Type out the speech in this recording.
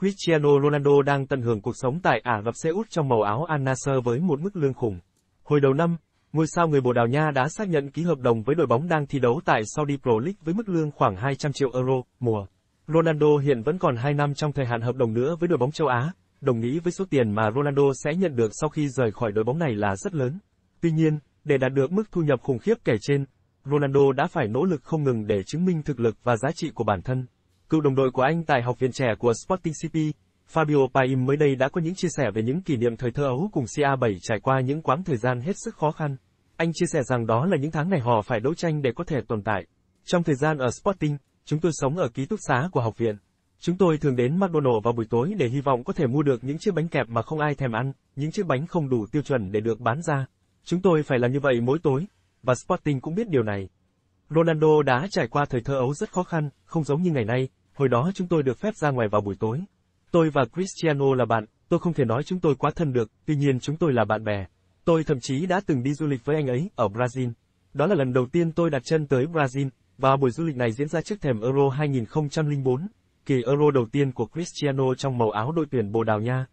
Cristiano Ronaldo đang tận hưởng cuộc sống tại Ả Rập Xê Út trong màu áo Al Nassr với một mức lương khủng. Hồi đầu năm, ngôi sao người Bồ Đào Nha đã xác nhận ký hợp đồng với đội bóng đang thi đấu tại Saudi Pro League với mức lương khoảng 200 triệu euro mùa. Ronaldo hiện vẫn còn 2 năm trong thời hạn hợp đồng nữa với đội bóng châu Á, đồng ý với số tiền mà Ronaldo sẽ nhận được sau khi rời khỏi đội bóng này là rất lớn. Tuy nhiên, để đạt được mức thu nhập khủng khiếp kể trên, Ronaldo đã phải nỗ lực không ngừng để chứng minh thực lực và giá trị của bản thân cựu đồng đội của anh tại học viện trẻ của Sporting CP, Fabio Paim mới đây đã có những chia sẻ về những kỷ niệm thời thơ ấu cùng CA7 trải qua những quãng thời gian hết sức khó khăn. Anh chia sẻ rằng đó là những tháng ngày họ phải đấu tranh để có thể tồn tại. Trong thời gian ở Sporting, chúng tôi sống ở ký túc xá của học viện. Chúng tôi thường đến McDonald's vào buổi tối để hy vọng có thể mua được những chiếc bánh kẹp mà không ai thèm ăn, những chiếc bánh không đủ tiêu chuẩn để được bán ra. Chúng tôi phải làm như vậy mỗi tối, và Sporting cũng biết điều này. Ronaldo đã trải qua thời thơ ấu rất khó khăn, không giống như ngày nay, Hồi đó chúng tôi được phép ra ngoài vào buổi tối. Tôi và Cristiano là bạn, tôi không thể nói chúng tôi quá thân được, tuy nhiên chúng tôi là bạn bè. Tôi thậm chí đã từng đi du lịch với anh ấy ở Brazil. Đó là lần đầu tiên tôi đặt chân tới Brazil, và buổi du lịch này diễn ra trước thềm Euro 2004, kỳ Euro đầu tiên của Cristiano trong màu áo đội tuyển Bồ Đào Nha.